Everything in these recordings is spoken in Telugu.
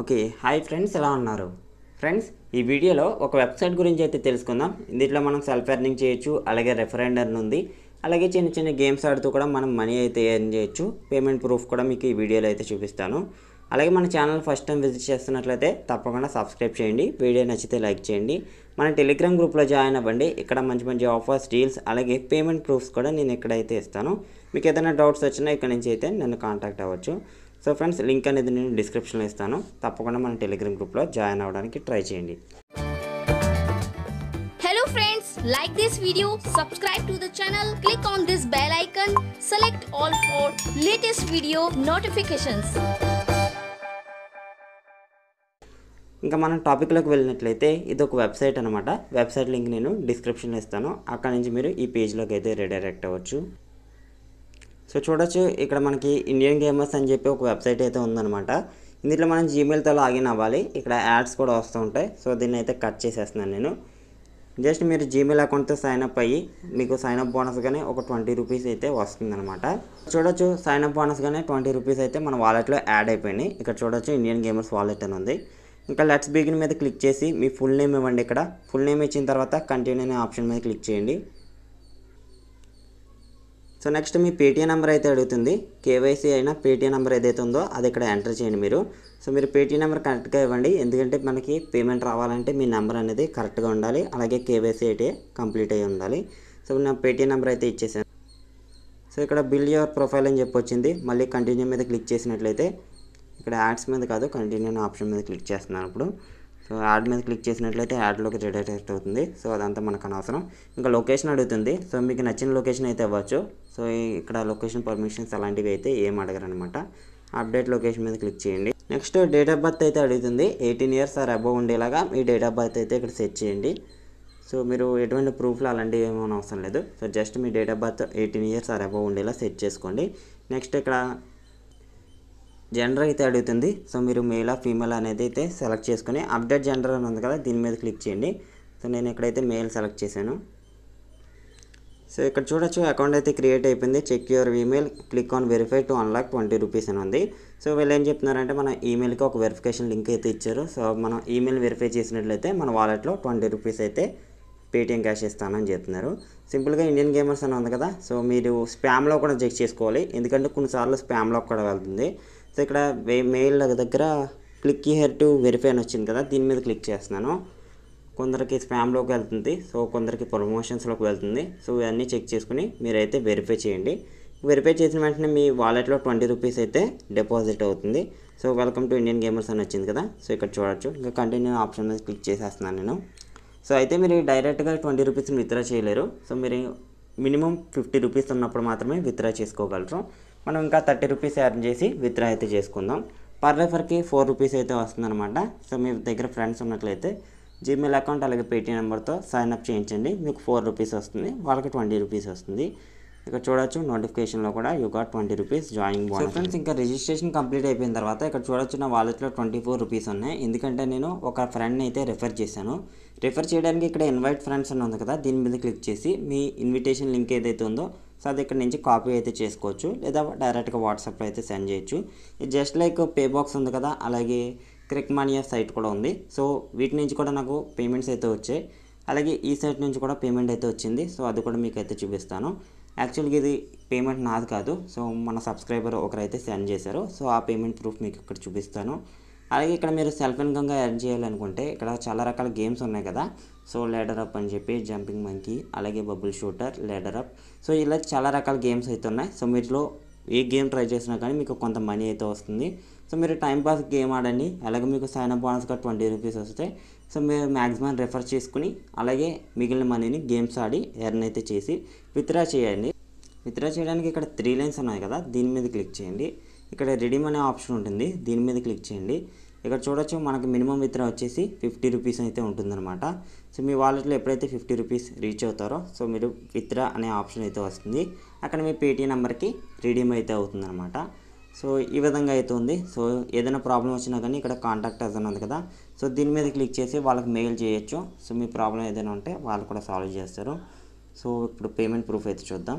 ఓకే హాయ్ ఫ్రెండ్స్ ఎలా ఉన్నారు ఫ్రెండ్స్ ఈ వీడియోలో ఒక వెబ్సైట్ గురించి అయితే తెలుసుకుందాం దీంట్లో మనం సెల్ఫ్ ఎర్నింగ్ చేయొచ్చు అలాగే రెఫరెండర్ ఉంది అలాగే చిన్న చిన్న గేమ్స్ ఆడుతూ కూడా మనం మనీ అయితే ఎర్న్ చేయొచ్చు పేమెంట్ ప్రూఫ్ కూడా మీకు ఈ వీడియోలో అయితే చూపిస్తాను అలాగే మన ఛానల్ ఫస్ట్ టైం విజిట్ చేస్తున్నట్లయితే తప్పకుండా సబ్స్క్రైబ్ చేయండి వీడియో నచ్చితే లైక్ చేయండి మన టెలిగ్రామ్ గ్రూప్లో జాయిన్ అవ్వండి ఇక్కడ మంచి మంచి ఆఫర్స్ డీల్స్ అలాగే పేమెంట్ ప్రూఫ్స్ కూడా నేను ఇక్కడైతే ఇస్తాను మీకు ఏదైనా డౌట్స్ వచ్చినా ఇక్కడ నుంచి అయితే నన్ను కాంటాక్ట్ అవ్వచ్చు సో ఫ్రెండ్స్ లింక్ అనేది నేను డిస్క్రిప్షన్లో ఇస్తాను తప్పకుండా మన టెలిగ్రామ్ గ్రూప్లో జాయిన్ అవ్వడానికి ట్రై చేయండి hello friends like this video subscribe to the channel click on this bell icon select all for latest video notifications ఇంకా మనం టాపిక్లోకి వెళ్ళినట్లయితే ఇది ఒక వెబ్సైట్ అనమాట వెబ్సైట్ లింక్ నేను డిస్క్రిప్షన్లో ఇస్తాను అక్కడ నుంచి మీరు ఈ పేజ్లోకి అయితే రీడైరెక్ట్ అవ్వచ్చు సో చూడొచ్చు ఇక్కడ మనకి ఇండియన్ గేమర్స్ అని చెప్పి ఒక వెబ్సైట్ అయితే ఉందన్నమాట ఇందులో మనం జీమెయిల్తో లాగిన్ అవ్వాలి ఇక్కడ యాడ్స్ కూడా వస్తూ ఉంటాయి సో దీన్ని అయితే కట్ చేసేస్తున్నాను నేను జస్ట్ మీరు జీమెయిల్ అకౌంట్తో సైన్ అప్ అయ్యి మీకు సైన్ అప్ బోనస్గానే ఒక ట్వంటీ రూపీస్ అయితే అనమాట చూడొచ్చు సైన్ అప్ బోనస్గానే ట్వంటీ రూపీస్ అయితే మన వాలెట్లో యాడ్ అయిపోయినాయి ఇక్కడ చూడొచ్చు ఇండియన్ గేమర్స్ వాలెట్ అని ఉంది ఇంకా లెట్స్ బిగిన్ మీద క్లిక్ చేసి మీ ఫుల్ నేమ్ ఇవ్వండి ఇక్కడ ఫుల్ నేమ్ ఇచ్చిన తర్వాత కంటిన్యూ అనే ఆప్షన్ మీద క్లిక్ చేయండి సో నెక్స్ట్ మీ పేటీఎం నెంబర్ అయితే అడుగుతుంది కేవైసీ అయినా పేటీఎం నెంబర్ ఏదైతే ఉందో అది ఇక్కడ ఎంటర్ చేయండి మీరు సో మీరు పేటీఎం నెంబర్ కరెక్ట్గా ఇవ్వండి ఎందుకంటే మనకి పేమెంట్ రావాలంటే మీ నెంబర్ అనేది కరెక్ట్గా ఉండాలి అలాగే కేవైసీ అయితే కంప్లీట్ అయి ఉండాలి సో నా పేటీఎం నెంబర్ అయితే ఇచ్చేసాను సో ఇక్కడ బిల్డ్ యువర్ ప్రొఫైల్ అని చెప్పి వచ్చింది మళ్ళీ కంటిన్యూ మీద క్లిక్ చేసినట్లయితే ఇక్కడ యాడ్స్ మీద కాదు కంటిన్యూ ఆప్షన్ మీద క్లిక్ చేస్తున్నాను ఇప్పుడు సో యాడ్ మీద క్లిక్ చేసినట్లయితే యాడ్లోకి డైరెక్ట్ అవుతుంది సో అదంతా మనకు అనవసరం ఇంకా లొకేషన్ అడుగుతుంది సో మీకు నచ్చిన లొకేషన్ అయితే ఇవ్వచ్చు సో ఇక్కడ లొకేషన్ పర్మిషన్స్ అలాంటివి అయితే ఏం అడగరనమాట అప్డేట్ లొకేషన్ మీద క్లిక్ చేయండి నెక్స్ట్ డేట్ ఆఫ్ బర్త్ అయితే అడుగుతుంది ఎయిటీన్ ఇయర్స్ ఆర్ అబవ్ ఉండేలాగా మీ డేట్ ఆఫ్ బర్త్ అయితే ఇక్కడ సెట్ చేయండి సో మీరు ఎటువంటి ప్రూఫ్లు అలాంటివి ఏమైనా అవసరం లేదు సో జస్ట్ మీ date of birth eighteen years or above ఉండేలా సెట్ చేసుకోండి నెక్స్ట్ ఇక్కడ జెండర్ అయితే అడుగుతుంది సో మీరు మేలా ఫీమేల్ అనేది అయితే సెలెక్ట్ చేసుకుని అప్డేట్ జెండర్ అని ఉంది కదా దీని మీద క్లిక్ చేయండి సో నేను ఇక్కడైతే మేల్ సెలెక్ట్ చేశాను సో ఇక్కడ చూడొచ్చు అకౌంట్ అయితే క్రియేట్ అయిపోయింది check your email click on verify to unlock twenty rupees అని ఉంది సో వీళ్ళు ఏం చెప్తున్నారంటే మన ఈమెయిల్కి ఒక వెరిఫికేషన్ లింక్ అయితే ఇచ్చారు సో మనం ఈమెయిల్ వెరిఫై చేసినట్లయితే మన వాలెట్లో ట్వంటీ రూపీస్ అయితే పేటీఎం క్యాష్ ఇస్తానని చెప్తున్నారు సింపుల్గా ఇండియన్ గేమర్స్ అని ఉంది కదా సో మీరు స్పామ్లో కూడా చెక్ చేసుకోవాలి ఎందుకంటే కొన్నిసార్లు స్పామ్లో కూడా వెళ్తుంది సో ఇక్కడ మెయిల్ దగ్గర క్లిక్ హియర్ టు వెరిఫై అని వచ్చింది కదా దీని మీద క్లిక్ చేస్తున్నాను కొందరికి స్పామ్లోకి వెళ్తుంది సో కొందరికి ప్రమోషన్స్లోకి వెళ్తుంది సో ఇవన్నీ చెక్ చేసుకుని మీరైతే వెరిఫై చేయండి వెరిఫై చేసిన వెంటనే మీ వాలెట్లో ట్వంటీ రూపీస్ అయితే డిపాజిట్ అవుతుంది so welcome to Indian gamers అని వచ్చింది కదా సో ఇక్కడ చూడొచ్చు ఇంకా కంటిన్యూ ఆప్షన్ మీద క్లిక్ చేసేస్తున్నాను నేను సో అయితే మీరు డైరెక్ట్గా ట్వంటీ రూపీస్ని విత్డ్రా చేయలేరు సో మీరు మినిమం ఫిఫ్టీ రూపీస్ ఉన్నప్పుడు మాత్రమే విత్డ్రా చేసుకోగలరు మనం ఇంకా థర్టీ రూపీస్ ఎర్న్ చేసి విత్డ్రా అయితే చేసుకుందాం పర్ రెఫర్కి ఫోర్ రూపీస్ అయితే వస్తుందన్నమాట సో మీ దగ్గర ఫ్రెండ్స్ ఉన్నట్లయితే జీమెయిల్ అకౌంట్ అలాగే పేటీఎం నెంబర్తో సైన్ అప్ చేయించండి మీకు ఫోర్ రూపీస్ వస్తుంది వాళ్ళకి ట్వంటీ రూపీస్ వస్తుంది ఇక్కడ చూడొచ్చు నోటిఫికేషన్లో కూడా యూ ట్వంటీ రూపీస్ జాయిన్ బాగుంది ఫ్రెండ్స్ ఇంకా రిజిస్ట్రేషన్ కంప్లీట్ అయిపోయిన తర్వాత ఇక్కడ చూడొచ్చు నా వాలెట్లో ట్వంటీ ఫోర్ రూపీస్ ఉన్నాయి ఎందుకంటే నేను ఒక ఫ్రెండ్ని అయితే రిఫర్ చేశాను రిఫర్ చేయడానికి ఇక్కడ ఇన్వైట్ ఫ్రెండ్స్ అని ఉంది కదా దీని మీద క్లిక్ చేసి మీ ఇన్విటేషన్ లింక్ ఏదైతే ఉందో సో అది ఇక్కడ నుంచి కాపీ అయితే చేసుకోవచ్చు లేదా డైరెక్ట్గా వాట్సాప్లో అయితే సెండ్ చేయొచ్చు ఇది జస్ట్ లైక్ పే బాక్స్ ఉంది కదా అలాగే క్రిక్ సైట్ కూడా ఉంది సో వీటి నుంచి కూడా నాకు పేమెంట్స్ అయితే వచ్చాయి అలాగే ఈ సైట్ నుంచి కూడా పేమెంట్ అయితే వచ్చింది సో అది కూడా మీకు అయితే చూపిస్తాను యాక్చువల్గా ఇది పేమెంట్ నాది కాదు సో మన సబ్స్క్రైబర్ ఒకరైతే సెండ్ చేశారు సో ఆ పేమెంట్ ప్రూఫ్ మీకు ఇక్కడ చూపిస్తాను అలాగే ఇక్కడ మీరు సెల్ఫ్ ఇన్కమ్గా యాడ్ చేయాలనుకుంటే ఇక్కడ చాలా రకాల గేమ్స్ ఉన్నాయి కదా సో లేడర్ అప్ అని చెప్పి జంపింగ్ మంకీ అలాగే bubble shooter ladder up so ఇలా చాలా రకాల గేమ్స్ అయితే ఉన్నాయి సో వీటిలో ఏ గేమ్ ట్రై చేసినా కానీ మీకు కొంత మనీ అయితే వస్తుంది సో మీరు టైంపాస్ గేమ్ ఆడండి అలాగే మీకు సైన్ అప్ బోనస్గా ట్వంటీ రూపీస్ వస్తే సో మీరు మ్యాక్సిమం రెఫర్ చేసుకుని అలాగే మిగిలిన మనీని గేమ్స్ ఆడి ఎర్న్ అయితే చేసి విత్డ్రా చేయండి విత్డ్రా చేయడానికి ఇక్కడ త్రీ లైన్స్ ఉన్నాయి కదా దీని మీద క్లిక్ చేయండి ఇక్కడ రెడీమ్ అనే ఆప్షన్ ఉంటుంది దీని మీద క్లిక్ చేయండి ఇక్కడ చూడొచ్చు మనకు మినిమం విత్ర వచ్చేసి ఫిఫ్టీ రూపీస్ అయితే ఉంటుందన్నమాట సో మీ వాలెట్లో ఎప్పుడైతే ఫిఫ్టీ రూపీస్ రీచ్ అవుతారో సో మీరు విత్రా అనే ఆప్షన్ అయితే వస్తుంది అక్కడ మీ పేటీఎం నెంబర్కి రిడీమ్ అయితే అవుతుందన్నమాట సో ఈ విధంగా అయితే ఉంది సో ఏదైనా ప్రాబ్లం వచ్చినా కానీ ఇక్కడ కాంటాక్ట్ అదని ఉంది కదా సో దీని మీద క్లిక్ చేసి వాళ్ళకి మెయిల్ చేయొచ్చు సో మీ ప్రాబ్లం ఏదైనా ఉంటే వాళ్ళు కూడా సాల్వ్ చేస్తారు సో ఇప్పుడు పేమెంట్ ప్రూఫ్ అయితే చూద్దాం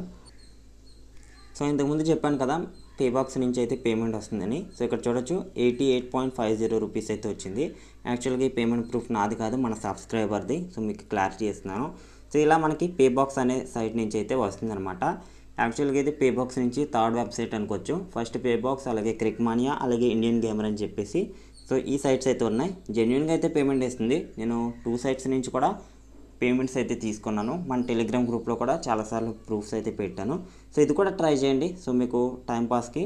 సో ఇంతకుముందు చెప్పాను కదా పేబాక్స్ నుంచి అయితే పేమెంట్ వస్తుందని సో ఇక్కడ చూడొచ్చు eighty eight point five zero rupees అయితే వచ్చింది యాక్చువల్గా ఈ పేమెంట్ ప్రూఫ్ నాది కాదు మన సబ్స్క్రైబర్ది సో మీకు క్లారిటీ ఇస్తున్నాను సో ఇలా మనకి పేబాక్స్ అనే సైట్ నుంచి అయితే వస్తుందన్నమాట యాక్చువల్గా అయితే పేబాక్స్ నుంచి థర్డ్ వెబ్సైట్ అనుకోవచ్చు ఫస్ట్ పేబాక్స్ అలాగే క్రిక్మానియా అలాగే ఇండియన్ గేమర్ అని చెప్పేసి సో ఈ సైట్స్ అయితే ఉన్నాయి జెన్యున్గా అయితే పేమెంట్ వేస్తుంది నేను టూ సైట్స్ నుంచి కూడా పేమెంట్స్ అయితే తీసుకున్నాను మన టెలిగ్రామ్ గ్రూప్లో కూడా చాలాసార్లు ప్రూఫ్స్ అయితే పెట్టాను సో ఇది కూడా ట్రై చేయండి సో మీకు టైంపాస్కి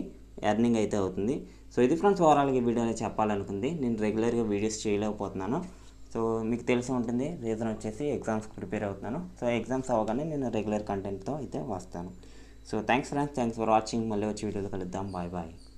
ఎర్నింగ్ అయితే అవుతుంది సో ఇది ఫ్రెండ్స్ ఓవరాల్గా ఈ వీడియోలో చెప్పాలనుకుంది నేను రెగ్యులర్గా వీడియోస్ చేయలేకపోతున్నాను సో మీకు తెలిసి ఉంటుంది రీజన్ వచ్చేసి ఎగ్జామ్స్కి ప్రిపేర్ అవుతున్నాను సో ఎగ్జామ్స్ అవ్వగానే నేను రెగ్యులర్ కంటెంట్తో అయితే వస్తాను so thanks friends thanks for watching మళ్ళీ వచ్చి వీడియోలో కలుద్దాం బాయ్ బాయ్